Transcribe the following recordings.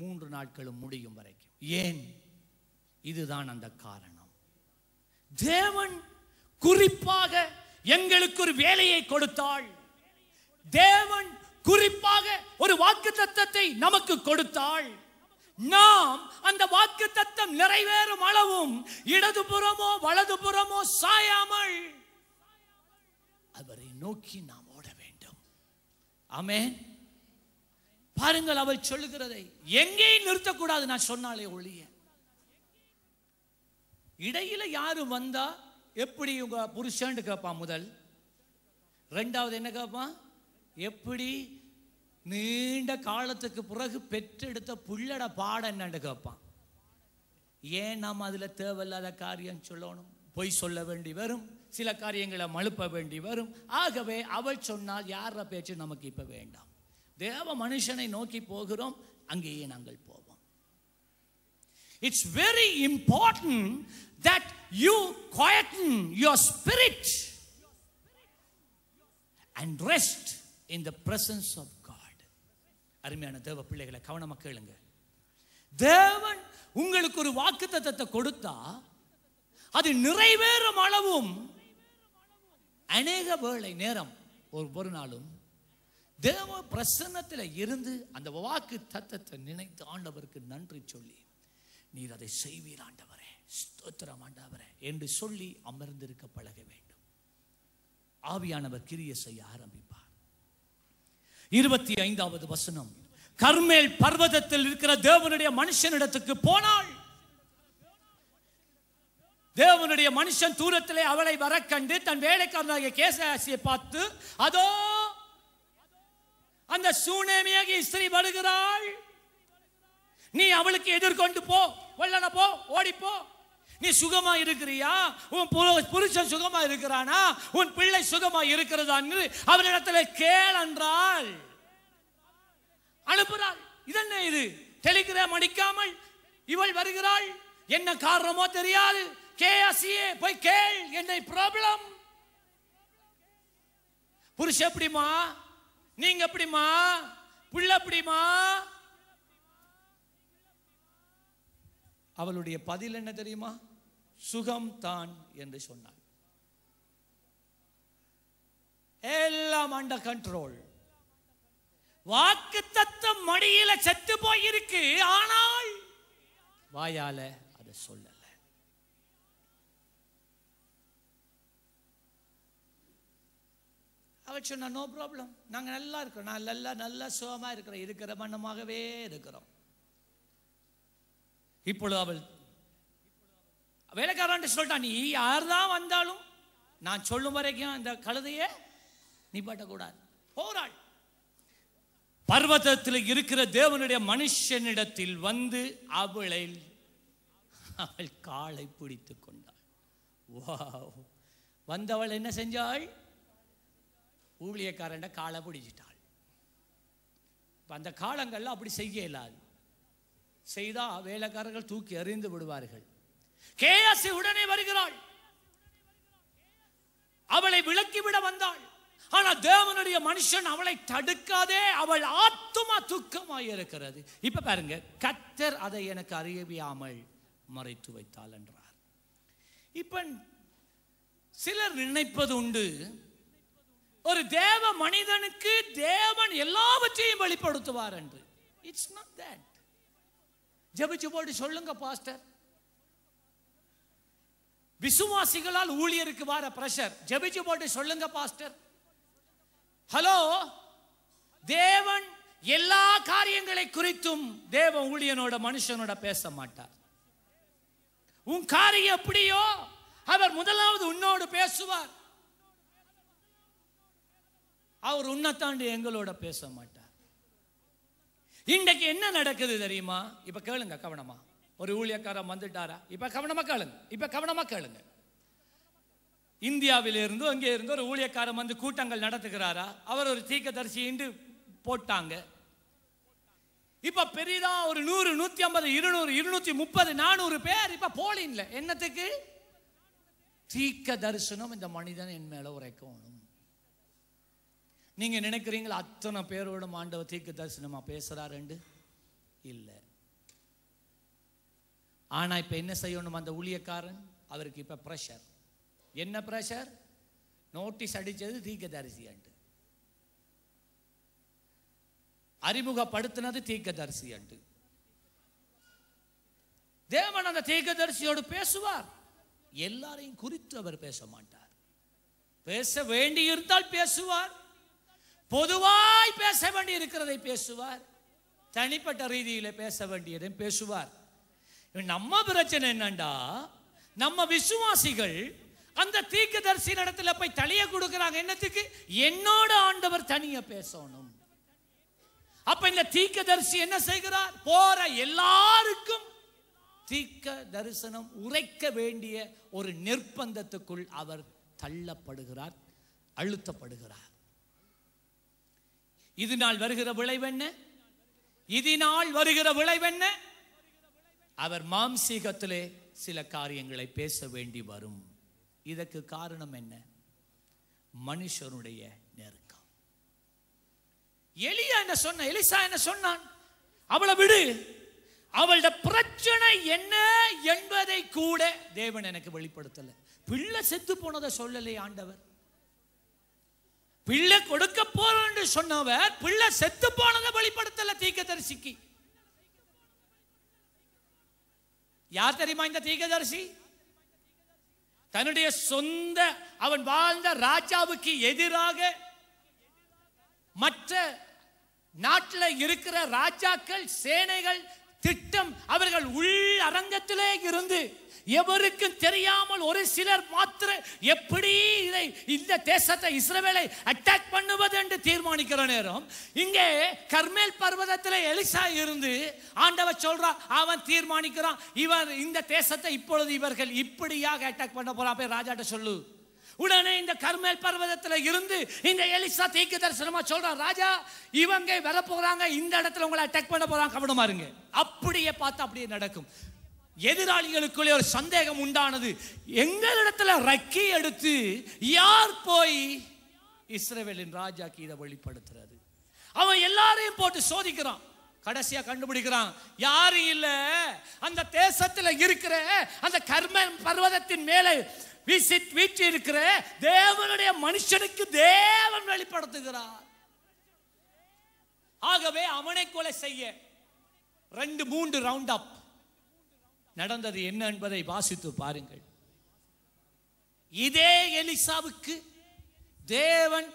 மூன்று நாட்களும் முடியும் வரைக்கும் ஏன் இதுதான் அந்த காரணம் தேவன் குறிப்பாக எங்களுக்கு ஒரு வேலையை கொடுத்தாள் தேவன் குறிப்பாக ஒரு வாக்கு தத்தத்தை நமக்கு கொடுத்தாள் நாம் அந்த வாக்கு தத்தம் நிறைவேறும் அளவும் இடதுபுறமோ வலதுபுறமோ சாயாமல் அவரை நோக்கி நாம் ஓட வேண்டும் அமேன் பாருங்கள் அவள் சொல்லுகிறதை எங்கேயும் நிறுத்தக்கூடாது நான் சொன்னாலே ஒழிய இடையில யாரு வந்தா எப்படி உங்க புருஷன் கேட்பான் முதல் ரெண்டாவது என்ன கேட்பான் எப்படி நீண்ட காலத்துக்கு பிறகு பெற்றெடுத்த புள்ளட பாடம் என்னன்னு கேட்பான் ஏன் நாம் அதில் தேவையில்லாத காரியம் சொல்லணும் பொய் சொல்ல வேண்டி வரும் சில காரியங்களை மழுப்ப வேண்டி வரும் ஆகவே அவள் சொன்னால் யார பேச்சு நமக்கு இப்போ வேண்டாம் தேவ மனுஷனை நோக்கி போகிறோம் அங்கேயே நாங்கள் போவோம் it's very important that you quieten your spirit and rest in the presence of God அருமையான தேவ பிள்ளைகளை கவனமாக கேளுங்க தேவன் உங்களுக்கு ஒரு வாக்கு தத்தத்தை கொடுத்தா அது நிறைவேறும் அளவும் அநேக வேளை நேரம் ஒரு ஒரு நாளும் தேவ பிரசன்னத்தில் இருந்து அந்த வாக்கு தத்தத்தை நினைத்து ஆண்டவருக்கு நன்றி சொல்லி நீர் அதை செய்வீர் ஆண்டவரே ஸ்தோத்திரம் ஆண்டவரே என்று சொல்லி அமர்ந்திருக்க பழக வேண்டும் ஆவியானவர் கிரிய செய்ய ஆரம்பிப்பார் இருபத்தி ஐந்தாவது வசனம் கர்மேல் பர்வதத்தில் இருக்கிற தேவனுடைய மனுஷனிடத்துக்கு போனாள் தேவனுடைய மனுஷன் தூரத்திலே அவளை வர கண்டு தன் வேலைக்காரனாகிய கேசாசியை பார்த்து அதோ அந்த சூனேமியாக இஸ்ரி வருகிறாள் நீ அவளுக்கு எதிர்கொண்டு போ வெள்ளன போ ஓடிப்போ நீ சுகமா இருக்கிறியா உன் புருஷன் சுகமா இருக்கிறானா உன் பிள்ளை சுகமா இருக்கிறதா அவரிடத்துல கேள் என்றால் அனுப்புறாள் இதென்ன இது டெலிகிராம் அடிக்காமல் இவள் வருகிறாள் என்ன காரணமோ தெரியாது கேஎஸ்ஏ போய் கேள் என்னை ப்ராப்ளம் புருஷ எப்படிமா நீங்க எப்படிமா புள்ள எப்படிமா அவளுடைய பதில் என்ன தெரியுமா சுகம் தான் என்று சொன்னாள் எல்லாம் அண்டர் கண்ட்ரோல் வாக்கு தத்தம் மடியில செத்து போயிருக்கு ஆனால் வாயால அதை சொல்ல அவள் சொன்னால் நோ ப்ராப்ளம் நாங்கள் நல்லா இருக்கிறோம் நான் நல்லா நல்லா சுகமாக இருக்கிறோம் இருக்கிற மன்னமாகவே இருக்கிறோம் இப்பொழுது அவள் வேலைக்காரன் சொல்லிட்டான் நீ யார் தான் வந்தாலும் நான் சொல்லும் வரைக்கும் இந்த கழுதையை நீ பட்டக்கூடாது போராள் பர்வதத்தில் இருக்கிற தேவனுடைய மனுஷனிடத்தில் வந்து அவளை அவள் காலை பிடித்து கொண்டாள் வந்தவள் என்ன செஞ்சாள் ஊழியக்காரண்ட காலை பிடிச்சிட்டாள் இப்போ அந்த காலங்களில் அப்படி செய்ய இல்லாது செய்தால் வேலைக்காரர்கள் தூக்கி அறிந்து விடுவார்கள் கேஎஸ்சி உடனே வருகிறாள் அவளை விளக்கிவிட வந்தாள் ஆனால் தேவனுடைய மனுஷன் அவளை தடுக்காதே அவள் ஆத்துமா துக்கமாக இருக்கிறது இப்போ பாருங்க கத்தர் அதை எனக்கு அறியவியாமல் மறைத்து வைத்தாள் என்றார் இப்ப சிலர் நினைப்பது உண்டு ஒரு தேவ மனிதனுக்கு தேவன் எல்லாவற்றையும் வெளிப்படுத்துவார் என்று இட்ஸ் நாட் தட் ஜபிச்சு போட்டு சொல்லுங்க பாஸ்டர் விசுவாசிகளால் ஊழியருக்கு வர பிரஷர் ஜபிச்சு போட்டு சொல்லுங்க பாஸ்டர் ஹலோ தேவன் எல்லா காரியங்களை குறித்தும் தேவ ஊழியனோட மனுஷனோட பேச மாட்டார் உன் காரியம் எப்படியோ அவர் முதலாவது உன்னோடு பேசுவார் அவர் உன்னத்தாண்டு எங்களோட பேச மாட்டார் இன்றைக்கு என்ன நடக்குது தெரியுமா இப்ப கேளுங்க கவனமா ஒரு ஊழியக்காரர் வந்துட்டாரா இப்ப கவனமா கேளுங்க இப்ப கவனமா கேளுங்க இருந்து அங்கே இருந்து ஒரு ஊழியக்காரன் வந்து கூட்டங்கள் நடத்துகிறாரா அவர் ஒரு தீக்க இன்று போட்டாங்க இப்ப பெரிதா ஒரு நூறு நூத்தி ஐம்பது இருநூறு இருநூத்தி முப்பது நானூறு பேர் இப்ப போலின்ல என்னத்துக்கு தீக்க தரிசனம் இந்த மனிதன் என் மேல உரைக்கணும் நீங்கள் நினைக்கிறீங்களா அத்தனை பேரோட மாண்டவ தீர்க்க தரிசனமாக என்று இல்லை ஆனால் இப்போ என்ன செய்யணும் அந்த ஊழியக்காரன் அவருக்கு இப்போ ப்ரெஷர் என்ன ப்ரெஷர் நோட்டீஸ் அடித்தது தீர்க்க தரிசியாண்டு அறிமுகப்படுத்தினது தீர்க்க தரிசியாண்டு தேவன் அந்த தரிசியோடு பேசுவார் எல்லாரையும் குறித்து அவர் பேச மாட்டார் பேச வேண்டியிருந்தால் பேசுவார் பொதுவாய் பேச வேண்டி இருக்கிறதை பேசுவார் தனிப்பட்ட ரீதியில் பேச வேண்டியதை பேசுவார் நம்ம பிரச்சனை என்னண்டா நம்ம விசுவாசிகள் அந்த தீக்கு தரிசி போய் தலைய கொடுக்குறாங்க என்னத்துக்கு என்னோட ஆண்டவர் தனிய பேசணும் அப்ப இந்த தீக்க தரிசி என்ன செய்கிறார் போற எல்லாருக்கும் தீக்க தரிசனம் உரைக்க வேண்டிய ஒரு நிர்பந்தத்துக்குள் அவர் தள்ளப்படுகிறார் அழுத்தப்படுகிறார் இதனால் வருகிற விளைவென்ன இதனால் வருகிற விளைவென்ன அவர் மாம்சீகத்திலே சில காரியங்களை பேச வேண்டி வரும் இதற்கு காரணம் என்ன மனுஷனுடைய நெருக்கம் எலியா என்ன சொன்ன எலிசா என்ன சொன்னான் அவளை விடு அவளோட பிரச்சனை என்ன என்பதை கூட தேவன் எனக்கு வெளிப்படுத்தலை பிள்ளை செத்து போனதை சொல்லலை ஆண்டவர் பிள்ளை கொடுக்க போறேன் என்று சொன்னவர் பிள்ளை செத்து போனதை வெளிப்படுத்தல தீக்க தரிசிக்கு யார் தெரியுமா இந்த தீகதரிசி தன்னுடைய சொந்த அவன் வாழ்ந்த ராஜாவுக்கு எதிராக மற்ற நாட்டில் இருக்கிற ராஜாக்கள் சேனைகள் திட்டம் அவர்கள் உள் அரங்கத்திலே இருந்து எவருக்கும் தெரியாமல் ஒரு சிலர் மாத்திர எப்படி இதை இந்த தேசத்தை இஸ்ரேலை அட்டாக் பண்ணுவது என்று தீர்மானிக்கிற நேரம் இங்கே கர்மேல் பர்வதத்தில் எலிசா இருந்து ஆண்டவர் சொல்றா அவன் தீர்மானிக்கிறான் இவன் இந்த தேசத்தை இப்பொழுது இவர்கள் இப்படியாக அட்டாக் பண்ண போறா போய் ராஜாட்ட சொல்லு உடனே இந்த கர்மேல் பர்வதத்தில் இருந்து இந்த எலிசா தீக்கு தரிசனமா சொல்றான் ராஜா இவங்க போறாங்க இந்த இடத்துல உங்களை அட்டாக் பண்ண போறாங்க கவனமா இருங்க அப்படியே பார்த்து அப்படியே நடக்கும் எதிராளிகளுக்குள்ளே ஒரு சந்தேகம் உண்டானது எங்களிடத்துல ரக்கி எடுத்து யார் போய் இஸ்ரேவேலின் ராஜாக்கு இதை வெளிப்படுத்துறாரு அவன் எல்லாரையும் போட்டு சோதிக்கிறான் கடைசியா கண்டுபிடிக்கிறான் யாரும் இல்லை அந்த தேசத்தில் இருக்கிற அந்த கர்ம பர்வதத்தின் மேலே விசிட் வீச்சு இருக்கிற தேவனுடைய மனுஷனுக்கு தேவன் வெளிப்படுத்துகிறார் ஆகவே அவனை கொலை செய்ய ரெண்டு மூன்று ரவுண்ட் அப் நடந்தது என்ன என்பதை வாசித்து பாருங்கள் இதே எலிசாவுக்கு தேவன்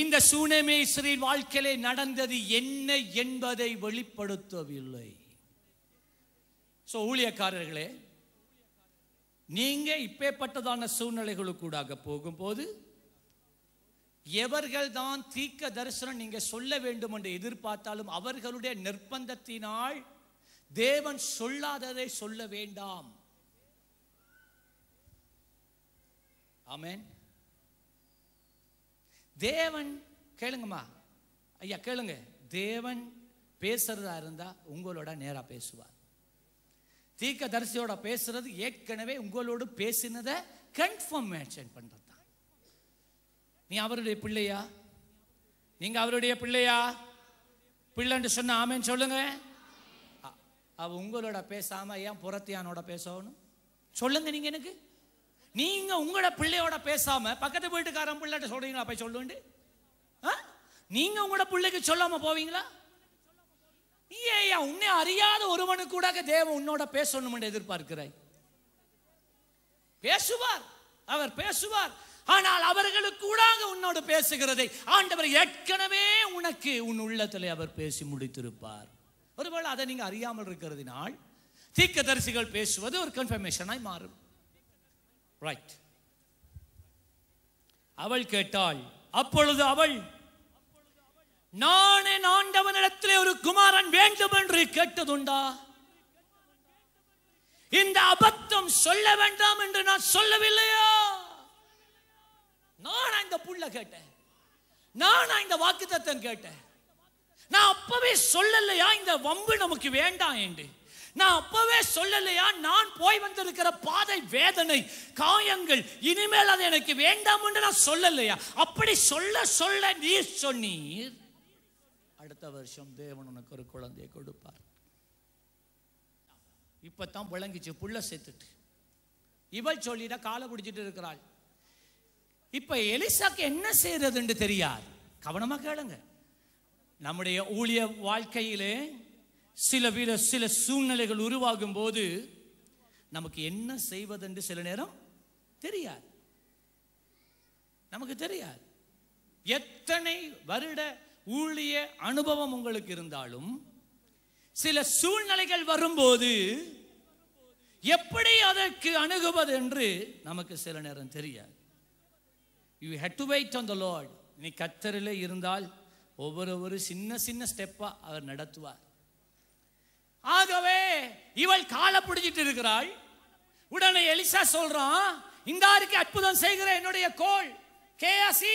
இந்த சூனமேஸ்வரின் வாழ்க்கையிலே நடந்தது என்ன என்பதை வெளிப்படுத்தவில்லை ஸோ ஊழியக்காரர்களே நீங்கள் இப்பேற்பட்டதான சூழ்நிலைகளுக்கூடாக போகும்போது எவர்கள் தான் தீக்க தரிசனம் நீங்க சொல்ல வேண்டும் என்று எதிர்பார்த்தாலும் அவர்களுடைய நிர்பந்தத்தினால் தேவன் சொல்லாததை சொல்ல வேண்டாம் ஆமேன் தேவன் கேளுங்கம்மா ஐயா கேளுங்க தேவன் பேசுறதா இருந்தா உங்களோட நேரா பேசுவார் தீக்க தரிசியோட பேசுறது ஏற்கனவே உங்களோடு பேசினதை கன்ஃபர்மேஷன் பண்ணுறது தான் நீ அவருடைய பிள்ளையா நீங்கள் அவருடைய பிள்ளையா பிள்ளைன்னு சொன்ன ஆமேன்னு சொல்லுங்க அவ உங்களோட பேசாம ஏன் புறத்தியானோட பேசணும் சொல்லுங்க நீங்க எனக்கு நீங்க உங்களோட பிள்ளையோட பேசாம பக்கத்து வீட்டுக்காரன் பிள்ளைகிட்ட சொல்றீங்களா போய் சொல்லுண்டு நீங்க உங்களோட பிள்ளைக்கு சொல்லாம போவீங்களா ஏயா உன்னை அறியாத ஒருவனு கூட தேவன் உன்னோட பேசணும் என்று எதிர்பார்க்கிறாய் பேசுவார் அவர் பேசுவார் ஆனால் அவர்களுக்கு உன்னோடு பேசுகிறதை ஆண்டவர் ஏற்கனவே உனக்கு உன் உள்ளத்தில் அவர் பேசி முடித்திருப்பார் ஒருவேளை அதை நீங்கள் அறியாமல் இருக்கிறதுனால் தீக்கதரிசிகள் பேசுவது ஒரு கன்ஃபர்மேஷனாய் மாறும் ரைட் அவள் கேட்டாள் அப்பொழுது அவள் நான் என் ஆண்டவனிடத்திலே ஒரு குமாரன் வேண்டும் என்று கேட்டதுண்டா இந்த அபத்தம் சொல்ல வேண்டாம் என்று நான் சொல்லவில்லையா நான் இந்த புள்ள கேட்டேன் நான் இந்த வாக்கு தத்தம் கேட்டேன் நான் அப்பவே சொல்லலையா இந்த வம்பு நமக்கு வேண்டாம் என்று நான் அப்பவே சொல்லலையா நான் போய் வந்திருக்கிற பாதை வேதனை காயங்கள் இனிமேல் அது எனக்கு வேண்டாம் என்று நான் சொல்லலையா அப்படி சொல்ல சொல்ல நீர் சொன்னீர் அடுத்த வருஷம் தேவன் உனக்கு ஒரு குழந்தையை கொடுப்பார் இப்போ விளங்கிச்சு புள்ள சேர்த்துட்டு இவள் சொல்லிட காலை பிடிச்சிட்டு இருக்கிறாள் இப்ப எலிசாக்கு என்ன செய்யறதுன்னு தெரியாது கவனமா கேளுங்க நம்முடைய ஊழிய வாழ்க்கையிலே சில வீர சில சூழ்நிலைகள் உருவாகும் போது நமக்கு என்ன செய்வதென்று சில நேரம் தெரியாது நமக்கு தெரியாது எத்தனை வருட ஊழிய அனுபவம் உங்களுக்கு இருந்தாலும் சில சூழ்நிலைகள் வரும்போது எப்படி அதற்கு அணுகுவது என்று நமக்கு சில நேரம் தெரியாது you had to wait on the Lord நீ கத்தரில் இருந்தால் ஒவ்வொரு ஒரு சின்ன சின்ன ஸ்டெப்பாக அவர் நடத்துவார் ஆகவே இவள் காலை பிடிச்சிட்டு இருக்கிறாள் உடனே எலிசா சொல்றான் இந்த அற்புதம் செய்கிற என்னுடைய கோல் கேஆசி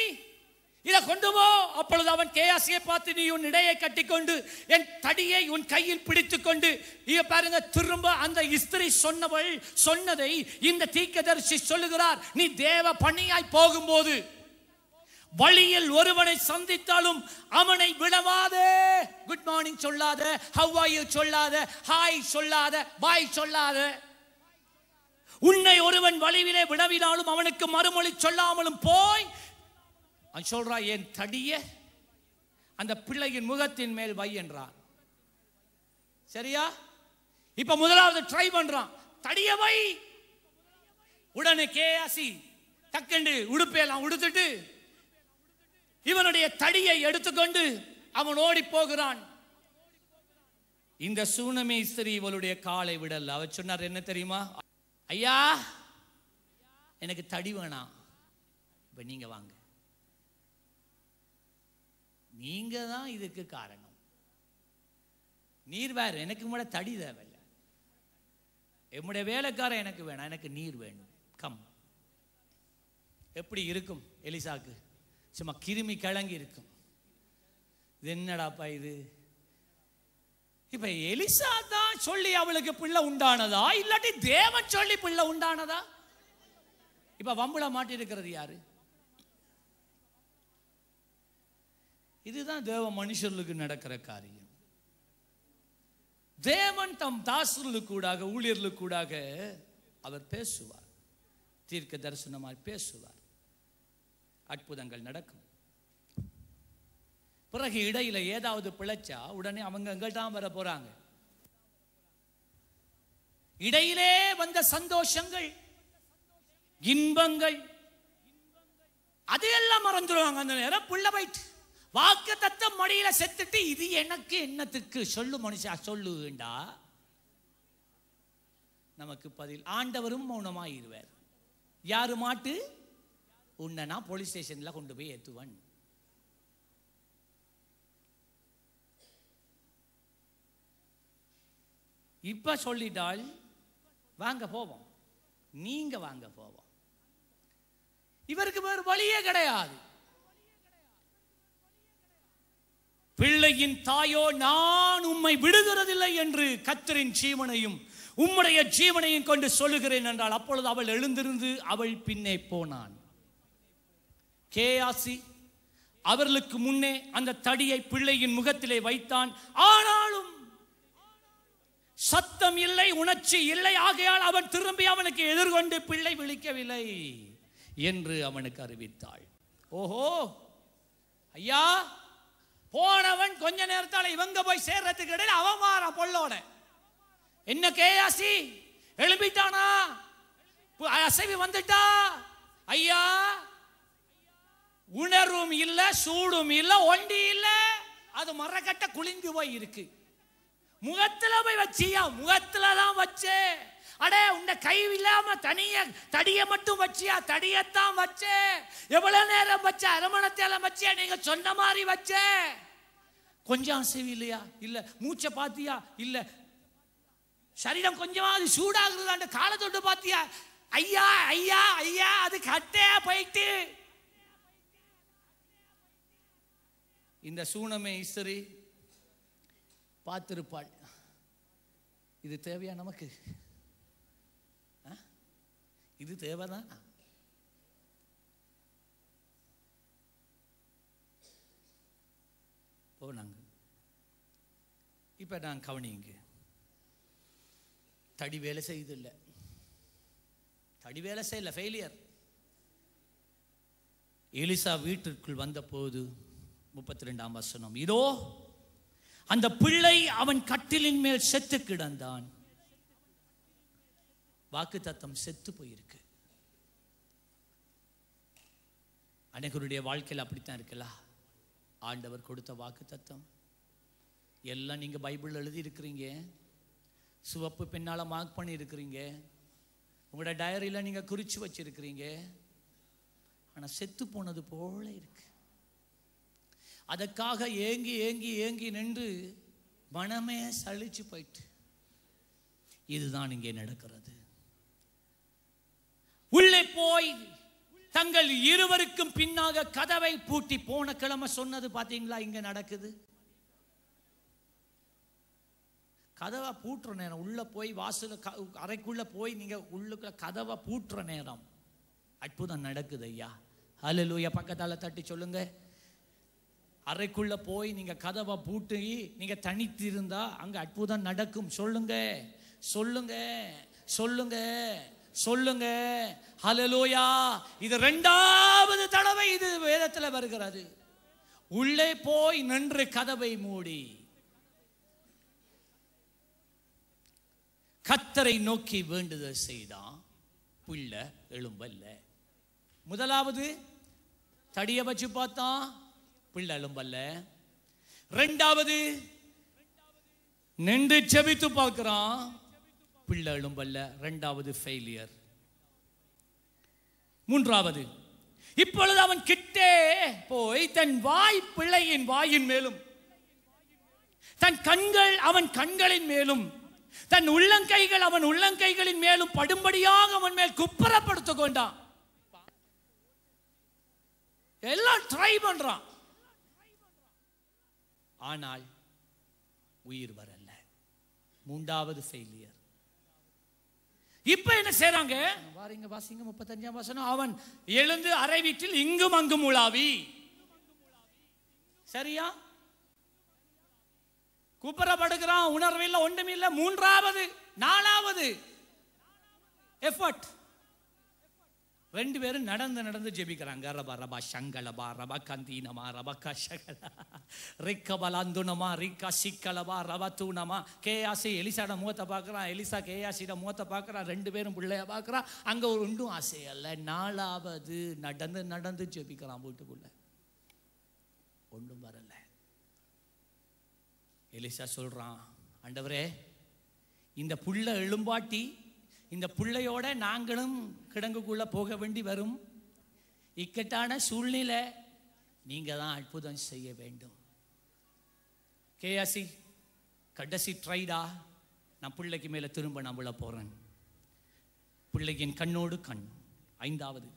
இதை கொண்டு போ அப்பொழுது அவன் கேயாசியை பார்த்து நீ உன் இடையை கட்டிக்கொண்டு என் தடியை உன் கையில் பிடித்து கொண்டு இங்கே பாருங்க திரும்ப அந்த இஸ்திரி சொன்னவள் சொன்னதை இந்த தீக்கதரிசி சொல்லுகிறார் நீ தேவ பணியாய் போகும்போது வழியில் ஒருவனை சந்தித்தாலும் அவனை விடவாதே குட் மார்னிங் சொல்லாத ஹவ்வாயு சொல்லாத ஹாய் சொல்லாத பாய் சொல்லாத உன்னை ஒருவன் வழியிலே விடவினாலும் அவனுக்கு மறுமொழி சொல்லாமலும் போய் அவன் சொல்றா என் தடிய அந்த பிள்ளையின் முகத்தின் மேல் வை என்றான் சரியா இப்போ முதலாவது ட்ரை பண்றான் தடிய வை உடனே கேஆசி தக்கண்டு உடுப்பையெல்லாம் உடுத்துட்டு இவனுடைய தடியை எடுத்துக்கொண்டு அவன் ஓடி போகிறான் இந்த சூனமி ஸ்திரீ இவளுடைய காலை விடல அவர் சொன்னார் என்ன தெரியுமா ஐயா எனக்கு தடி வேணாம் இப்ப நீங்க வாங்க நீங்கள் தான் இதுக்கு காரணம் நீர் வேறு எனக்கு கூட தடி தேவையில்லை என்னுடைய வேலைக்காரன் எனக்கு வேணாம் எனக்கு நீர் வேணும் கம் எப்படி இருக்கும் எலிசாக்கு சும்மா கிருமி கிழங்கி இருக்கும் இது என்னடாப்பா இது இப்போ எலிசா தான் சொல்லி அவளுக்கு பிள்ளை உண்டானதா இல்லாட்டி தேவன் சொல்லி பிள்ளை உண்டானதா இப்போ வம்புல மாட்டிருக்கிறது யாரு இதுதான் தேவ மனுஷர்களுக்கு நடக்கிற காரியம் தேவன் தம் தாசர்களுக்கூடாக ஊழியர்களுக்கூடாக அவர் பேசுவார் தீர்க்க தரிசனமாய் பேசுவார் அற்புதங்கள் நடக்கும் பிறகு இடையில ஏதாவது பிழைச்சா உடனே அவங்க எங்கள் தான் வர போறாங்க இடையிலே வந்த சந்தோஷங்கள் இன்பங்கள் அதையெல்லாம் மறந்துடுவாங்க அந்த நேரம் புள்ள போயிட்டு வாக்கு தத்த மடியில செத்துட்டு இது எனக்கு என்னத்துக்கு சொல்லு மனுஷா சொல்லுண்டா நமக்கு பதில் ஆண்டவரும் மௌனமா இருவர் யாரு மாட்டு உன்னை நான் போலீஸ் ஸ்டேஷன்ல கொண்டு போய் ஏத்துவன் இப்ப சொல்லிட்டால் வாங்க போவோம் நீங்க வாங்க போவோம் இவருக்கு வேறு வழியே கிடையாது பிள்ளையின் தாயோ நான் உம்மை விடுகிறதில்லை என்று கத்தரின் ஜீவனையும் உம்முடைய ஜீவனையும் கொண்டு சொல்லுகிறேன் என்றால் அப்பொழுது அவள் எழுந்திருந்து அவள் பின்னே போனான் கேயாசி அவர்களுக்கு முன்னே அந்த தடியை பிள்ளையின் முகத்திலே வைத்தான் ஆனாலும் சத்தம் இல்லை உணர்ச்சி இல்லை ஆகையால் அவன் திரும்பி அவனுக்கு எதிர்கொண்டு பிள்ளை விழிக்கவில்லை என்று அவனுக்கு அறிவித்தாள் ஓஹோ ஐயா போனவன் கொஞ்ச நேரத்தால் இவங்க போய் சேர்றதுக்கு இடையில அவன் பொல்லோட என்ன கேயாசி எழுப்பிட்டானா அசைவி வந்துட்டா ஐயா உணர்வும் இல்லை சூடும் இல்லை ஒண்டி இல்லை அது மரக்கட்ட குளிஞ்சு போய் இருக்கு முகத்தில் போய் வச்சியா முகத்தில் தான் வச்சேன் அடே உன்னை கை இல்லாம தனிய தடியை மட்டும் வச்சியா தடியத்தான் வச்சே எவ்வளவு நேரம் வச்ச அரமணத்தேல வச்சியா நீங்க சொன்ன மாதிரி வச்சே கொஞ்சம் அசைவு இல்லையா இல்ல மூச்ச பாத்தியா இல்ல சரீரம் கொஞ்சமாவது சூடாகுது அந்த காலை தொட்டு பாத்தியா ஐயா ஐயா ஐயா அது கட்டையா போயிட்டு இந்த சூனமே ஈஸ்வரி பார்த்திருப்பாள் இது தேவையா நமக்கு இது தேவைதான் போனாங்க இப்போ நான் கவனிங்க தடி வேலை செய்யதில்லை தடி வேலை செய்யல ஃபெயிலியர் எலிசா வீட்டிற்குள் வந்தபோது முப்பத்தி ரெண்டாம் வசனம் இதோ அந்த பிள்ளை அவன் கட்டிலின் மேல் செத்து கிடந்தான் வாக்கு தத்தம் செத்து போயிருக்கு அனைவருடைய வாழ்க்கையில் அப்படித்தான் இருக்குல்ல ஆண்டவர் கொடுத்த வாக்கு தத்தம் எல்லாம் நீங்கள் பைபிள் இருக்கிறீங்க சிவப்பு பின்னால் மார்க் பண்ணியிருக்கிறீங்க உங்களோட டயரியில் நீங்கள் குறித்து வச்சுருக்கிறீங்க ஆனால் செத்து போனது போல இருக்கு அதற்காக ஏங்கி ஏங்கி ஏங்கி நின்று மனமே சளிச்சு போயிட்டு இதுதான் இங்கே நடக்கிறது உள்ளே போய் தங்கள் இருவருக்கும் பின்னாக கதவை பூட்டி போன கிழமை சொன்னது பார்த்தீங்களா இங்க நடக்குது கதவை பூட்டுற நேரம் உள்ளே போய் வாசல அறைக்குள்ளே போய் நீங்கள் உள்ளுக்குள்ள கதவை பூட்டுற நேரம் அற்புதம் நடக்குது ஐயா ஹலலூயா பக்கத்தால தட்டி சொல்லுங்க அறைக்குள்ளே போய் நீங்க கதவை பூட்டி நீங்கள் தனித்திருந்தா அங்கே அற்புதம் நடக்கும் சொல்லுங்க சொல்லுங்க சொல்லுங்க சொல்லுங்க ஹலலோயா இது ரெண்டாவது தடவை இது வேதத்தில் வருகிறது உள்ளே போய் நின்று கதவை மூடி கத்தரை நோக்கி வேண்டுதல் செய்தான் புள்ள எழும்பல்ல முதலாவது தடிய வச்சு பார்த்தான் பிள்ளை எழும்பல்ல ரெண்டாவது நின்று செபித்து பார்க்கிறான் பிள்ளை எழும்பல்ல ரெண்டாவது ஃபெயிலியர் மூன்றாவது இப்பொழுது அவன் கிட்டே போய் தன் வாய் பிள்ளையின் வாயின் மேலும் தன் கண்கள் அவன் கண்களின் மேலும் தன் உள்ளங்கைகள் அவன் உள்ளங்கைகளின் மேலும் படும்படியாக அவன் மேல் குப்புறப்படுத்த கொண்டான் எல்லாம் ட்ரை பண்றான் ஆனால் உயிர் வரல மூன்றாவது ஃபெயிலியர் இப்ப என்ன செய்றாங்க வாரிங்க வாசிங்க முப்பத்தஞ்சாம் வசனம் அவன் எழுந்து அறை வீட்டில் இங்கும் அங்கும் உலாவி சரியா கூப்பிடப்படுகிறான் உணர்வு இல்லை ஒன்றுமில்லை மூன்றாவது நாலாவது எஃபர்ட் ரெண்டு பேரும் நடந்து நடந்து ஜெபிக்கிறாங்க ரபா ரபா சங்கலபா ரப கந்தீனமா ரப கஷகலா ரிக்கபலாந்துனமா ரிக்கா சிக்கலபா ரப தூணமா கேஆசி எலிசாட முகத்தை பார்க்குறான் எலிசா கேஆசிட முகத்தை பார்க்குறான் ரெண்டு பேரும் பிள்ளைய பார்க்குறான் அங்கே ஒரு ஒன்றும் ஆசையல்ல நாலாவது நடந்து நடந்து ஜெபிக்கிறான் வீட்டுக்குள்ள ஒன்றும் வரல எலிசா சொல்கிறான் ஆண்டவரே இந்த புள்ள எழும்பாட்டி இந்த பிள்ளையோட நாங்களும் கிடங்குக்குள்ளே போக வேண்டி வரும் இக்கட்டான சூழ்நிலை நீங்கள் தான் அற்புதம் செய்ய வேண்டும் கேஆசி கடைசி ட்ரைடா நான் பிள்ளைக்கு மேலே திரும்ப நான் விழ போகிறேன் பிள்ளையின் கண்ணோடு கண் ஐந்தாவது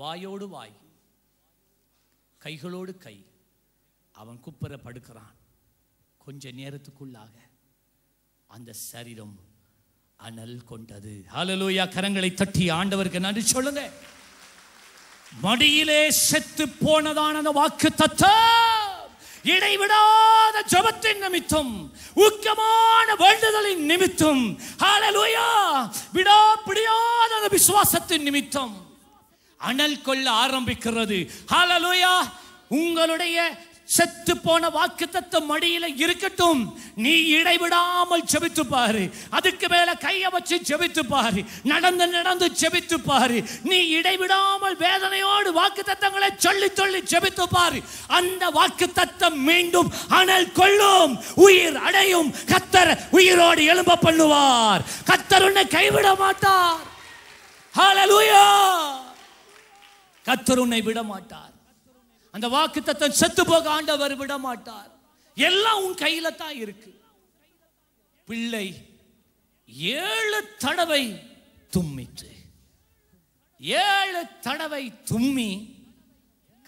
வாயோடு வாய் கைகளோடு கை அவன் குப்புற படுக்கிறான் கொஞ்ச நேரத்துக்குள்ளாக அந்த சரீரம் அனல் கொண்டது ஹலலூயா கரங்களை தட்டி ஆண்டவருக்கு நன்றி சொல்லுங்க மடியிலே செத்து போனதான அந்த வாக்கு தத்தம் இடைவிடாத ஜபத்தின் நிமித்தம் ஊக்கமான வேண்டுதலின் நிமித்தம் விடா விடாப்பிடியாத அந்த விசுவாசத்தின் நிமித்தம் அனல் கொள்ள ஆரம்பிக்கிறது உங்களுடைய செத்து போன வாக்கு தத்துவம் மடியில இருக்கட்டும் நீ இடைவிடாமல் செபித்து பாரு அதுக்கு மேல கைய வச்சு செபித்து பாரு நடந்து நடந்து செபித்து பாரு நீ இடைவிடாமல் வேதனையோடு வாக்கு தத்தங்களை சொல்லி சொல்லி செபித்து பாரு அந்த வாக்கு தத்தம் மீண்டும் அனல் கொள்ளும் உயிர் அடையும் கத்தர் உயிரோடு எலும்ப பண்ணுவார் கத்தர் உன்னை கைவிட மாட்டார் கத்தர் உன்னை விட மாட்டார் அந்த வாக்கு தத்தம் செத்து போக ஆண்டவர் விட மாட்டார் எல்லாம் உன் கையில தான் இருக்கு பிள்ளை ஏழு தடவை தும்மிட்டு ஏழு தடவை தும்மி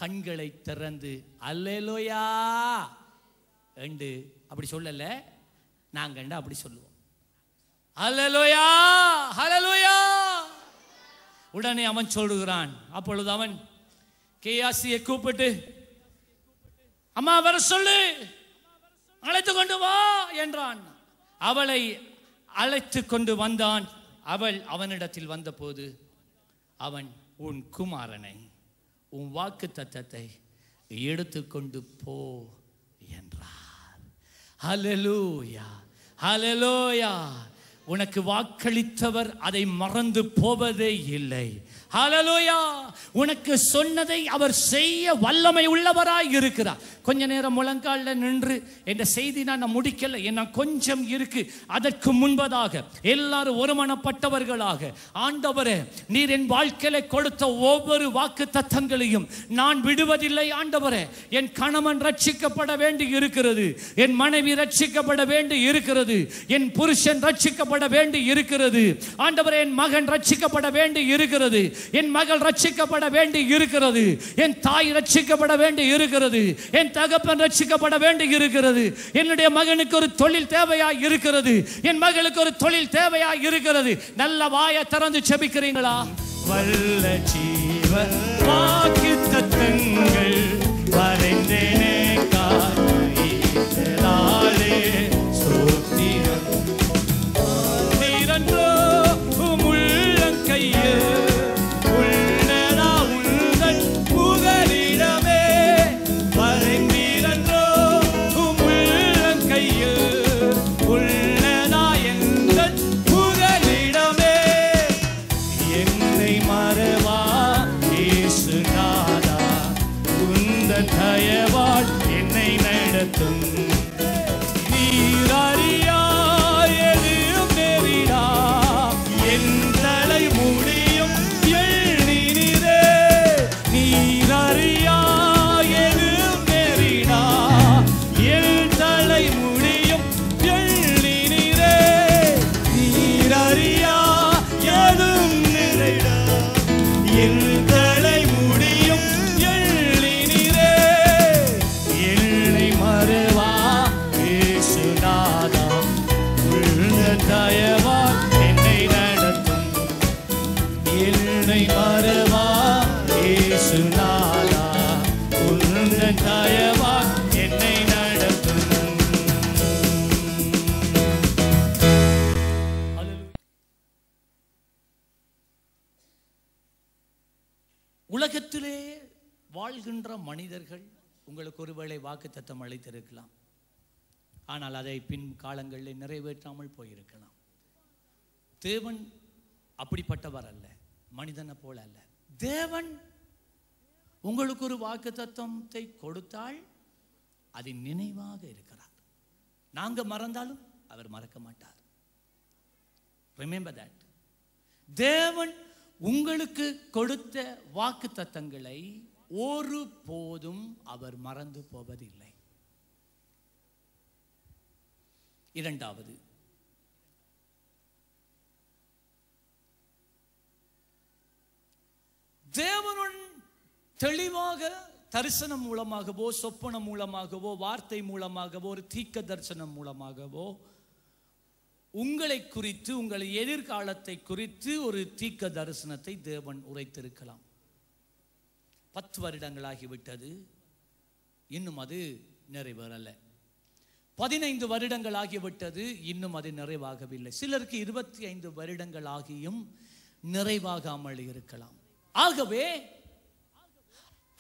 கண்களை திறந்து அல்லேலோயா என்று அப்படி சொல்லல நாங்கள் அப்படி சொல்லுவோம் அல்லலோயா ஹலலோயா உடனே அவன் சொல்லுகிறான் அப்பொழுது அவன் கேஆசியை கூப்பிட்டு அம்மா வர சொல்லு அழைத்து கொண்டு வா என்றான் அவளை அழைத்து கொண்டு வந்தான் அவள் அவனிடத்தில் வந்தபோது அவன் உன் குமாரனை உன் வாக்கு தத்தத்தை எடுத்துக்கொண்டு போ என்றார் ஹலலூயா ஹலலோயா உனக்கு வாக்களித்தவர் அதை மறந்து போவதே இல்லை ஹலலோயா உனக்கு சொன்னதை அவர் செய்ய வல்லமை உள்ளவராய் இருக்கிறார் கொஞ்ச நேரம் முழங்காலில் நின்று என்ற செய்தி நான் முடிக்கல என்ன கொஞ்சம் இருக்கு அதற்கு முன்பதாக எல்லாரும் ஒருமனப்பட்டவர்களாக ஆண்டவரே நீர் என் வாழ்க்கையில கொடுத்த ஒவ்வொரு வாக்கு தத்தங்களையும் நான் விடுவதில்லை ஆண்டவரே என் கணவன் ரட்சிக்கப்பட வேண்டி இருக்கிறது என் மனைவி ரட்சிக்கப்பட வேண்டி இருக்கிறது என் புருஷன் ரட்சிக்கப்பட வேண்டி இருக்கிறது ஆண்டவரே என் மகன் ரட்சிக்கப்பட வேண்டி இருக்கிறது என் மகள் ரட்சிக்கப்பட வேண்டி இருக்கிறது என் தாய் ரட்சிக்கப்பட வேண்டி இருக்கிறது என் தகப்பன் ரட்சிக்கப்பட வேண்டி இருக்கிறது என்னுடைய மகனுக்கு ஒரு தொழில் தேவையா இருக்கிறது என் மகளுக்கு ஒரு தொழில் தேவையா இருக்கிறது நல்ல வாயை திறந்து செபிக்கிறீங்களா வல்ல ஜீவன் வாக்கு தத்தங்கள் வரைந்தேன் வாக்கு தத்தம் அளித்திருக்கலாம் ஆனால் அதை பின் காலங்களில் நிறைவேற்றாமல் போயிருக்கலாம் தேவன் அப்படிப்பட்டவர் அல்ல மனிதனை போல அல்ல தேவன் உங்களுக்கு ஒரு வாக்கு தத்துவத்தை கொடுத்தால் அது நினைவாக இருக்கிறார் நாங்கள் மறந்தாலும் அவர் மறக்க மாட்டார் ரிமெம்பர் தட் தேவன் உங்களுக்கு கொடுத்த வாக்கு தத்தங்களை ஒரு போதும் அவர் மறந்து போவதில்லை இரண்டாவது தேவனுடன் தெளிவாக தரிசனம் மூலமாகவோ சொப்பனம் மூலமாகவோ வார்த்தை மூலமாகவோ ஒரு தீக்க தரிசனம் மூலமாகவோ உங்களை குறித்து உங்கள் எதிர்காலத்தை குறித்து ஒரு தீக்க தரிசனத்தை தேவன் உரைத்திருக்கலாம் பத்து வருடங்களாகிவிட்டது இன்னும் அது நிறைவேறல பதினைந்து வருடங்கள் ஆகிவிட்டது இன்னும் அது நிறைவாகவில்லை சிலருக்கு இருபத்தி ஐந்து வருடங்கள் ஆகியும் நிறைவாகாமல் இருக்கலாம் ஆகவே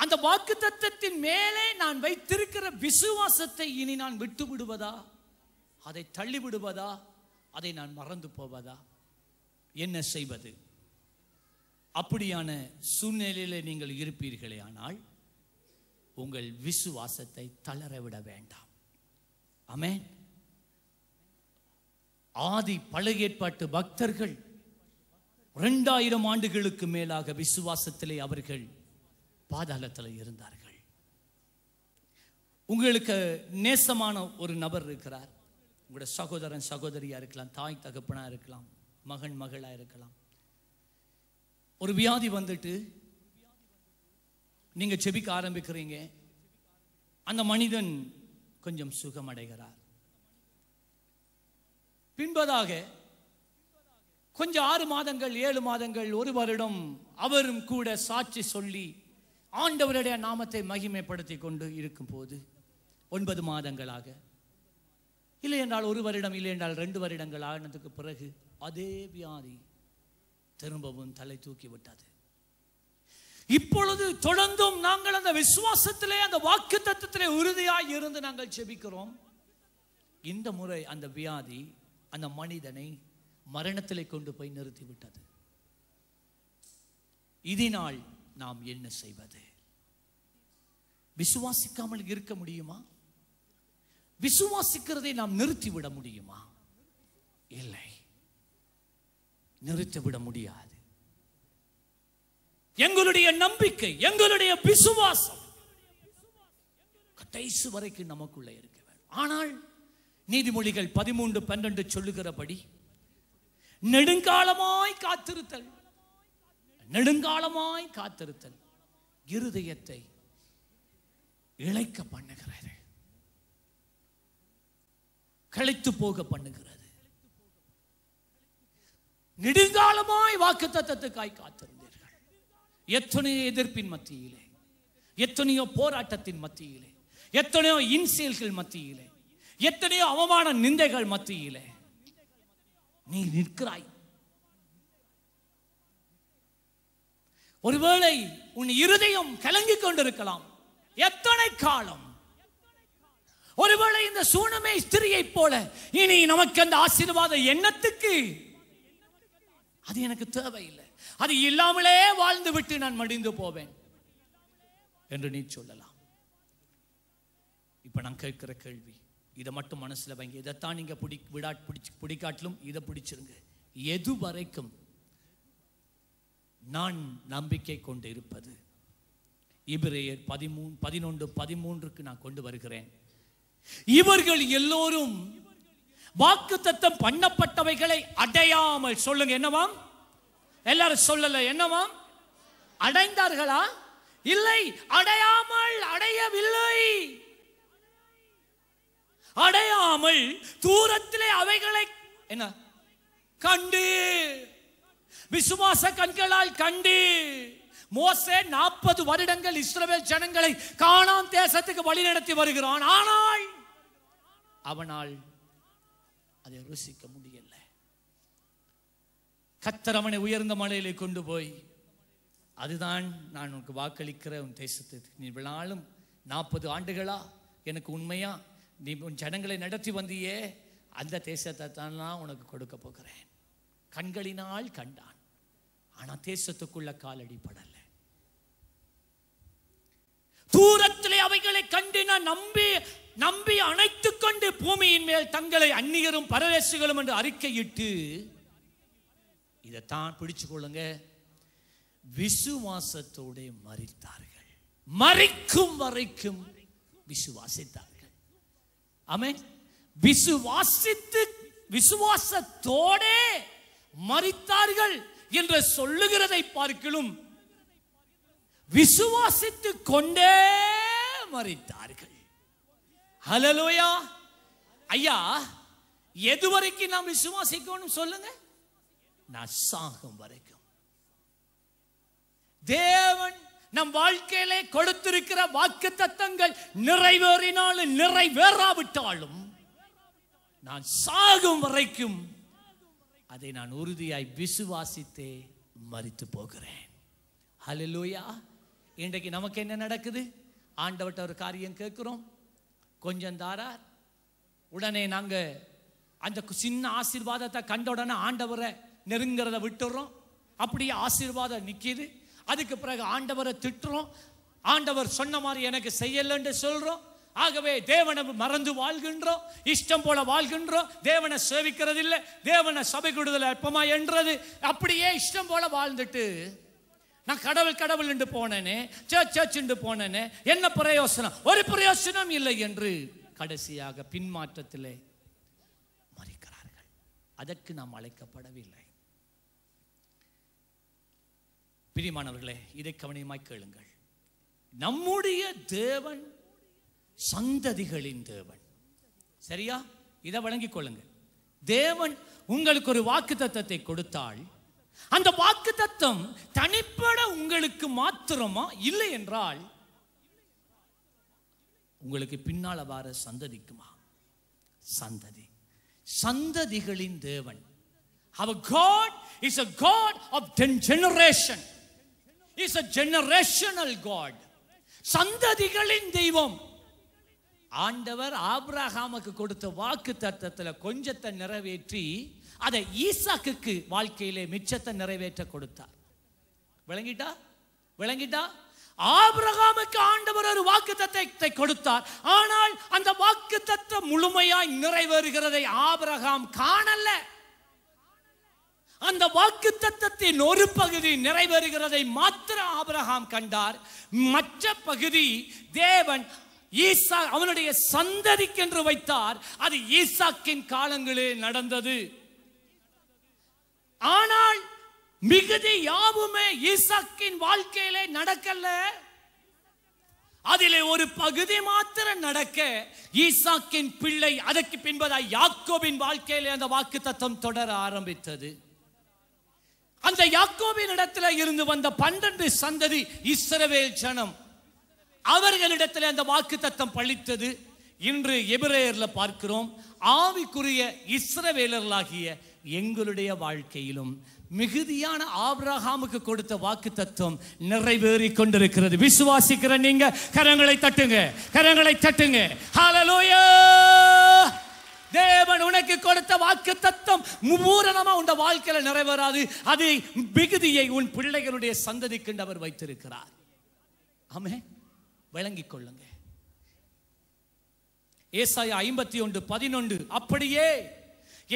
அந்த வாக்கு தத்தத்தின் மேலே நான் வைத்திருக்கிற விசுவாசத்தை இனி நான் விட்டு விடுவதா அதை தள்ளிவிடுவதா அதை நான் மறந்து போவதா என்ன செய்வது அப்படியான சூழ்நிலையில் நீங்கள் இருப்பீர்களே ஆனால் உங்கள் விசுவாசத்தை தளரவிட வேண்டாம் அமே ஆதி பழகேற்பாட்டு பக்தர்கள் ரெண்டாயிரம் ஆண்டுகளுக்கு மேலாக விசுவாசத்திலே அவர்கள் பாதாளத்தில் இருந்தார்கள் உங்களுக்கு நேசமான ஒரு நபர் இருக்கிறார் உங்களோட சகோதரன் சகோதரியா இருக்கலாம் தாய் தகப்பனா இருக்கலாம் மகன் மகளா இருக்கலாம் ஒரு வியாதி வந்துட்டு நீங்கள் செபிக்க ஆரம்பிக்கிறீங்க அந்த மனிதன் கொஞ்சம் சுகமடைகிறார் பின்பதாக கொஞ்சம் ஆறு மாதங்கள் ஏழு மாதங்கள் ஒரு வருடம் அவரும் கூட சாட்சி சொல்லி ஆண்டவருடைய நாமத்தை மகிமைப்படுத்தி கொண்டு இருக்கும்போது ஒன்பது மாதங்களாக இல்லை என்றால் ஒரு வருடம் இல்லை என்றால் ரெண்டு வருடங்கள் ஆனதுக்கு பிறகு அதே வியாதி திரும்பவும் தலை தூக்கி விட்டது இப்பொழுது தொடர்ந்தும் நாங்கள் அந்த விசுவாசத்திலே அந்த வாக்கு தத்துவத்திலே உறுதியாக இருந்து நாங்கள் செபிக்கிறோம் இந்த முறை அந்த வியாதி அந்த மனிதனை மரணத்திலே கொண்டு போய் நிறுத்திவிட்டது இதனால் நாம் என்ன செய்வது விசுவாசிக்காமல் இருக்க முடியுமா விசுவாசிக்கிறதை நாம் நிறுத்திவிட முடியுமா இல்லை நிறுத்திவிட முடியாது எங்களுடைய நம்பிக்கை எங்களுடைய விசுவாசம் கடைசி வரைக்கும் நமக்குள்ள இருக்க வேண்டும் ஆனால் நீதிமொழிகள் பதிமூன்று பன்னெண்டு சொல்லுகிறபடி நெடுங்காலமாய் காத்திருத்தல் நெடுங்காலமாய் காத்திருத்தல் இருதயத்தை இழைக்க பண்ணுகிறது கழித்து போக பண்ணுகிறது நெடுங்காலமாய் வாக்கு தத்துவத்துக்காய் காத்திருந்தீர்கள் எத்தனையோ எதிர்ப்பின் மத்தியிலே எத்தனையோ போராட்டத்தின் மத்தியிலே எத்தனையோ இன்சீல்கள் மத்தியிலே எத்தனையோ அவமான நிந்தைகள் மத்தியிலே நீ நிற்கிறாய் ஒருவேளை உன் இருதயம் கலங்கிக் கொண்டிருக்கலாம் எத்தனை காலம் ஒருவேளை இந்த சூனமே ஸ்திரியை போல இனி நமக்கு அந்த ஆசீர்வாத எண்ணத்துக்கு அது எனக்கு தேவையில்லை அது இல்லாமலே வாழ்ந்து விட்டு நான் மடிந்து போவேன் என்று நீ சொல்லலாம் இப்போ நான் கேட்குற கேள்வி இதை மட்டும் மனசுல வைங்க இதைத்தான் நீங்க பிடி விடா பிடிச்சி பிடிக்காட்டிலும் இதை பிடிச்சிருங்க எது வரைக்கும் நான் நம்பிக்கை கொண்டு இருப்பது இபிரேயர் பதிமூணு பதினொன்று பதிமூன்றுக்கு நான் கொண்டு வருகிறேன் இவர்கள் எல்லோரும் வாக்கு தத்தம் பண்ணப்பட்டவைகளை அடையாமல் சொல்லுங்க என்னவாம் எல்லாரும் சொல்லல என்னவாம் அடைந்தார்களா இல்லை அடையாமல் அடையவில்லை அடையாமல் தூரத்திலே அவைகளை என்ன கண்டு விசுவாச கண்களால் கண்டு மோசே நாற்பது வருடங்கள் இஸ்ரவேல் ஜனங்களை காணாம் தேசத்துக்கு வழிநடத்தி வருகிறான் ஆனால் அவனால் அதை ருசிக்க முடியல கத்தர் அவனை உயர்ந்த மலையிலே கொண்டு போய் அதுதான் நான் உனக்கு வாக்களிக்கிற உன் தேசத்தை நீ விழாலும் நாற்பது ஆண்டுகளா எனக்கு உண்மையா நீ உன் ஜனங்களை நடத்தி வந்தியே அந்த தேசத்தை தான் நான் உனக்கு கொடுக்க போகிறேன் கண்களினால் கண்டான் ஆனால் தேசத்துக்குள்ள காலடிப்படலை தூரத்திலே அவைகளை கண்டு நான் நம்பி நம்பி அணைத்துக் கொண்டு பூமியின் மேல் தங்களை அந்நியரும் பரவேசுகளும் என்று அறிக்கையிட்டு இதைத்தான் பிடிச்சு கொள்ளுங்க விசுவாசத்தோட மறித்தார்கள் மறிக்கும் வரைக்கும் விசுவாசித்தார்கள் ஆமே விசுவாசித்து விசுவாசத்தோட மறித்தார்கள் என்று சொல்லுகிறதை பார்க்கலும் விசுவாசித்து கொண்டே மறித்தார்கள் ஹலலோயா ஐயா எது வரைக்கும் நாம் விசுவாசிக்கணும் சொல்லுங்க நான் சாகும் வரைக்கும் தேவன் நம் வாழ்க்கையிலே கொடுத்திருக்கிற வாக்கு தத்தங்கள் நிறைவேறினாலும் நிறைவேறாவிட்டாலும் நான் சாகும் வரைக்கும் அதை நான் உறுதியாய் விசுவாசித்தே மறித்து போகிறேன் ஹலோ லூயா இன்றைக்கு நமக்கு என்ன நடக்குது ஆண்டவட்ட ஒரு காரியம் கேட்குறோம் கொஞ்சம் தாரார் உடனே நாங்கள் அந்த சின்ன ஆசீர்வாதத்தை கண்ட உடனே ஆண்டவரை நெருங்கிறத விட்டுறோம் அப்படியே ஆசீர்வாதம் நிற்கிது அதுக்கு பிறகு ஆண்டவரை திட்டுறோம் ஆண்டவர் சொன்ன மாதிரி எனக்கு செய்யலன்னு சொல்கிறோம் ஆகவே தேவனை மறந்து வாழ்கின்றோம் இஷ்டம் போல வாழ்கின்றோம் தேவனை சேவிக்கிறது இல்லை தேவனை சபை கொடுதல் எப்பமா என்றது அப்படியே இஷ்டம் போல வாழ்ந்துட்டு நான் கடவுள் கடவுள் என்று போனேனே சர்ச் சர்ச் என்று போனேனே என்ன பிரயோசனம் ஒரு பிரயோசனம் இல்லை என்று கடைசியாக பின்மாற்றத்திலே மறிக்கிறார்கள் அதற்கு நாம் அழைக்கப்படவில்லை பிரிமானவர்களே இதை கவனியமாய் கேளுங்கள் நம்முடைய தேவன் சந்ததிகளின் தேவன் சரியா இதை வழங்கிக் கொள்ளுங்கள் தேவன் உங்களுக்கு ஒரு வாக்கு தத்துவத்தை கொடுத்தால் அந்த வாக்கு தத்தம் தனிப்பட உங்களுக்கு மாத்திரமா இல்லை என்றால் உங்களுக்கு பின்னால் வார சந்ததிக்குமா சந்ததி சந்ததிகளின் தேவன் God is generation is a generational God சந்ததிகளின் தெய்வம் ஆண்டவர் ஆப்ராஹாமுக்கு கொடுத்த வாக்கு தத்தத்தில் கொஞ்சத்தை நிறைவேற்றி அதை ஈசாக்குக்கு வாழ்க்கையிலே மிச்சத்தை நிறைவேற்ற கொடுத்தார் விளங்கிட்டா விளங்கிட்டா ஆபிரகாமுக்கு ஆண்டவர் ஒரு வாக்கு தத்துவத்தை கொடுத்தார் ஆனால் அந்த வாக்கு தத்துவம் முழுமையாய் நிறைவேறுகிறதை ஆபிரகாம் காணல அந்த வாக்கு தத்தத்தின் ஒரு பகுதி நிறைவேறுகிறதை மாத்திரம் ஆபிரகாம் கண்டார் மற்ற பகுதி தேவன் ஈசா அவனுடைய சந்ததிக்கென்று வைத்தார் அது ஈசாக்கின் காலங்களில் நடந்தது ஆனால் மிகுதி யாவுமே ஈசாக்கின் வாழ்க்கையிலே நடக்கல அதிலே ஒரு பகுதி மாத்திரம் நடக்க ஈசாக்கின் பிள்ளை அதற்கு பின்பதாய் யாக்கோபின் வாழ்க்கையிலே அந்த வாக்கு தத்துவம் தொடர ஆரம்பித்தது அந்த யாக்கோபின் இடத்துல இருந்து வந்த பன்னெண்டு சந்ததி இஸ்ரவேல் ஜனம் அவர்களிடத்தில் அந்த வாக்கு தத்தம் பழித்தது இன்று எபிரேயர்ல பார்க்கிறோம் ஆவிக்குரிய இஸ்ரவேலர்களாகிய எங்களுடைய வாழ்க்கையிலும் மிகுதியான ஆப்ரஹாமுக்கு கொடுத்த வாக்கு தத்துவம் நிறைவேறி கொண்டிருக்கிறது விசுவாசிக்கிற நீங்க கரங்களை தட்டுங்க கரங்களை தட்டுங்க தேவன் உனக்கு கொடுத்த வாக்கு தத்துவம் முபூரணமா உன் வாழ்க்கையில நிறைவேறாது அது மிகுதியை உன் பிள்ளைகளுடைய சந்ததிக்கு அவர் வைத்திருக்கிறார் ஆமே விளங்கிக் கொள்ளுங்க ஏசாய ஐம்பத்தி ஒன்று பதினொன்று அப்படியே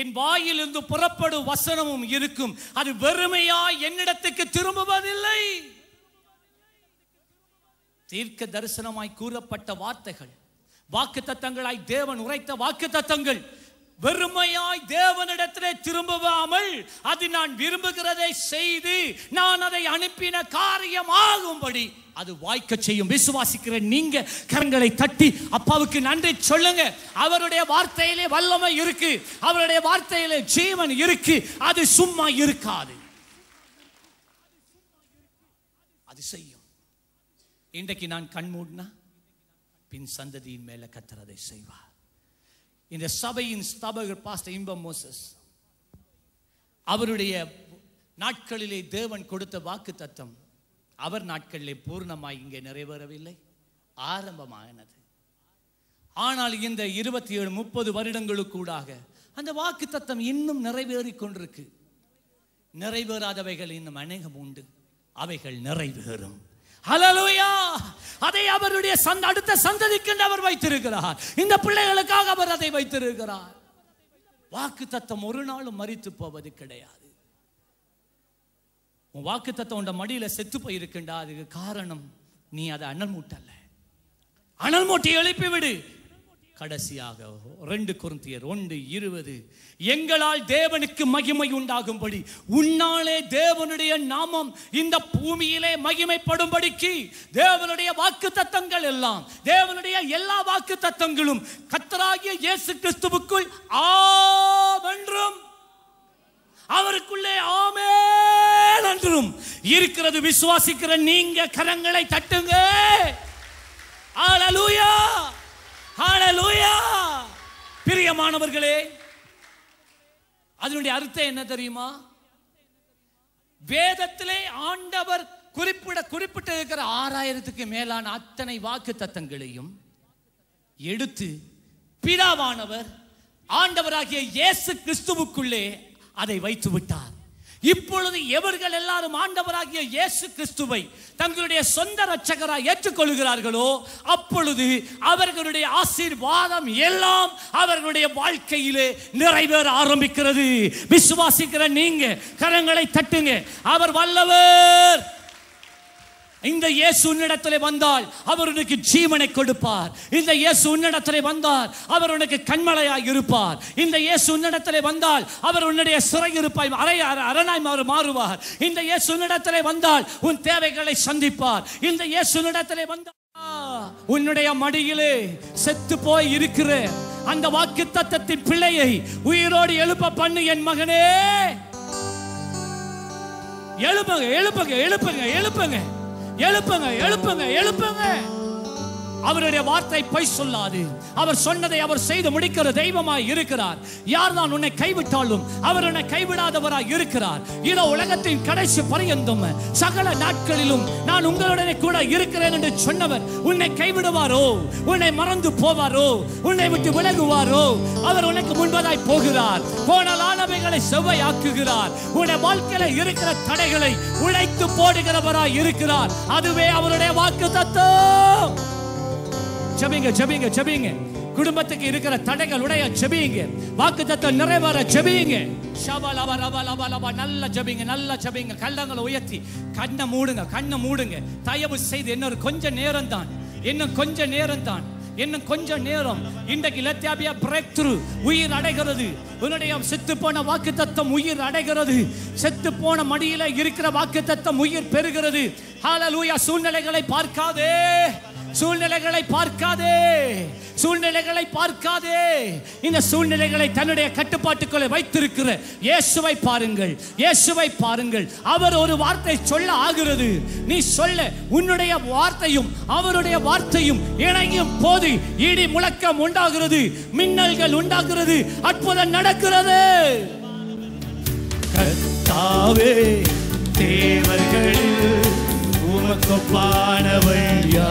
என் வாயிலிருந்து புறப்படும் வசனமும் இருக்கும் அது வெறுமையாய் என்னிடத்துக்கு திரும்புவதில்லை தீர்க்க தரிசனமாய் கூறப்பட்ட வார்த்தைகள் வாக்கு தத்தங்களாய் தேவன் உரைத்த வாக்கு தத்தங்கள் வெறுமையாய் தேவனிடத்திலே திரும்புவாமல் அது நான் விரும்புகிறதை செய்து நான் அதை அனுப்பின காரியம் ஆகும்படி அது வாய்க்க செய்யும் விசுவாசிக்கிற நீங்க கரங்களை தட்டி அப்பாவுக்கு நன்றி சொல்லுங்க அவருடைய வார்த்தையிலே வல்லமை இருக்கு அவருடைய வார்த்தையிலே ஜீவன் இருக்கு அது சும்மா இருக்காது அது செய்யும் இன்றைக்கு நான் கண் பின் சந்ததியின் மேல கத்துறதை செய்வார் இந்த சபையின் ஸ்தபகர் பாஸ்டர் இம்பம் மோசஸ் அவருடைய நாட்களிலே தேவன் கொடுத்த வாக்கு தத்தம் அவர் நாட்களிலே பூர்ணமாய் இங்கே நிறைவேறவில்லை ஆரம்பமானது ஆனால் இந்த இருபத்தி ஏழு முப்பது வருடங்களுக்கூடாக அந்த வாக்கு தத்தம் இன்னும் நிறைவேறி கொண்டிருக்கு நிறைவேறாதவைகள் இன்னும் அநேகம் உண்டு அவைகள் நிறைவேறும் ஹலலுயா அதை அவருடைய சந்த அடுத்த சந்ததிக்கு அவர் வைத்திருக்கிறார் இந்த பிள்ளைகளுக்காக அவர் அதை வைத்திருக்கிறார் வாக்கு தத்தம் ஒரு நாளும் மறித்து போவது கிடையாது உன் வாக்கு தத்தம் உண்ட மடியில செத்து போயிருக்கின்றா அதுக்கு காரணம் நீ அதை அனல் மூட்டல்ல அனல் எழுப்பி எழுப்பிவிடு கடைசியாக ரெண்டு குருந்தியர் ஒன்று இருபது எங்களால் தேவனுக்கு மகிமை உண்டாகும்படி உன்னாலே தேவனுடைய நாமம் இந்த பூமியிலே மகிமைப்படும்படிக்கு தேவனுடைய வாக்கு தத்தங்கள் எல்லாம் தேவனுடைய எல்லா வாக்கு தத்தங்களும் கத்தராகிய இயேசு கிறிஸ்துவுக்குள் ஆவென்றும் அவருக்குள்ளே ஆமே என்றும் இருக்கிறது விசுவாசிக்கிற நீங்க கரங்களை தட்டுங்க ஆலலூயா பிரியமானவர்களே அதனுடைய அர்த்தம் என்ன தெரியுமா வேதத்திலே ஆண்டவர் குறிப்பிட குறிப்பிட்டு இருக்கிற ஆறாயிரத்துக்கு மேலான அத்தனை வாக்கு தத்தங்களையும் எடுத்து பிதாவானவர் ஆண்டவராகிய இயேசு கிறிஸ்துவுக்குள்ளே அதை வைத்து விட்டார் இப்பொழுது எவர்கள் எல்லாரும் ஆண்டவராகிய இயேசு கிறிஸ்துவை தங்களுடைய சொந்த ரட்சகராக ஏற்றுக்கொள்கிறார்களோ அப்பொழுது அவர்களுடைய ஆசீர்வாதம் எல்லாம் அவர்களுடைய வாழ்க்கையிலே நிறைவேற ஆரம்பிக்கிறது விசுவாசிக்கிற நீங்க கரங்களை தட்டுங்க அவர் வல்லவர் இந்த இயேசு உன்னிடத்திலே வந்தால் அவர் உனக்கு ஜீவனை கொடுப்பார் இந்த இயேசு உன்னிடத்திலே வந்தால் அவர் உனக்கு கண்மலையாய் இருப்பார் இந்த இயேசு உன்னிடத்திலே வந்தால் அவர் உன்னுடைய சிறை இருப்பாய் அரை அரணாய் அவர் மாறுவார் இந்த இயேசு உன்னிடத்திலே வந்தால் உன் தேவைகளை சந்திப்பார் இந்த இயேசு உன்னிடத்திலே வந்தால் உன்னுடைய மடியிலே செத்து போய் இருக்கிற அந்த வாக்கு தத்தத்தின் பிள்ளையை உயிரோடு எழுப்ப பண்ணு என் மகனே எழுப்புங்க எழுப்புங்க எழுப்புங்க எழுப்புங்க எழுப்புங்க எழுப்புங்க எழுப்புங்க அவருடைய வார்த்தை பொய் சொல்லாது அவர் சொன்னதை அவர் செய்து முடிக்கிற தெய்வமாய் இருக்கிறார் யார் தான் உன்னை கைவிட்டாலும் அவர் உன்னை கைவிடாதவராய் இருக்கிறார் இதோ உலகத்தின் கடைசி பரியந்தும் சகல நாட்களிலும் நான் உங்களுடனே கூட இருக்கிறேன் என்று சொன்னவர் உன்னை கைவிடுவாரோ உன்னை மறந்து போவாரோ உன்னை விட்டு விலகுவாரோ அவர் உனக்கு முன்பதாய் போகிறார் போனலானவைகளை செவ்வையாக்குகிறார் உன்னை வாழ்க்கையில் இருக்கிற தடைகளை உழைத்து போடுகிறவராய் இருக்கிறார் அதுவே அவருடைய வாக்கு தத்துவம் ஜபிங்க ஜபிங்க ஜபிங்க குடும்பத்துக்கு இருக்கிற தடைகள் உடைய ஜபிங்க வாக்கு தத்துவம் நிறைவேற ஜபிங்க ஷபலப ரப லப நல்ல ஜபிங்க நல்ல ஜபிங்க கள்ளங்களை உயர்த்தி கண்ணை மூடுங்க கண்ணை மூடுங்க தயவு செய்து இன்னொரு கொஞ்ச நேரம் தான் இன்னும் கொஞ்சம் நேரம் தான் இன்னும் கொஞ்சம் நேரம் இன்றைக்கு லத்தியாபியா பிரேக் த்ரூ உயிர் அடைகிறது உன்னுடைய செத்து போன வாக்கு தத்தம் உயிர் அடைகிறது செத்து போன மடியில இருக்கிற வாக்கு தத்தம் உயிர் பெறுகிறது ஹாலலூயா சூழ்நிலைகளை பார்க்காதே சூழ்நிலைகளை பார்க்காதே சூழ்நிலைகளை பார்க்காதே இந்த சூழ்நிலைகளை தன்னுடைய கட்டுப்பாட்டுக்குள்ள வைத்திருக்கிற இயேசுவை பாருங்கள் இயேசுவை பாருங்கள் அவர் ஒரு வார்த்தை சொல்ல ஆகிறது நீ சொல்ல உன்னுடைய வார்த்தையும் அவருடைய வார்த்தையும் இணையும் போது இடி முழக்கம் உண்டாகிறது மின்னல்கள் உண்டாகிறது அற்புதம் நடக்கிறது கர்த்தாவே தேவர்களில் உமக்கு பாடவையா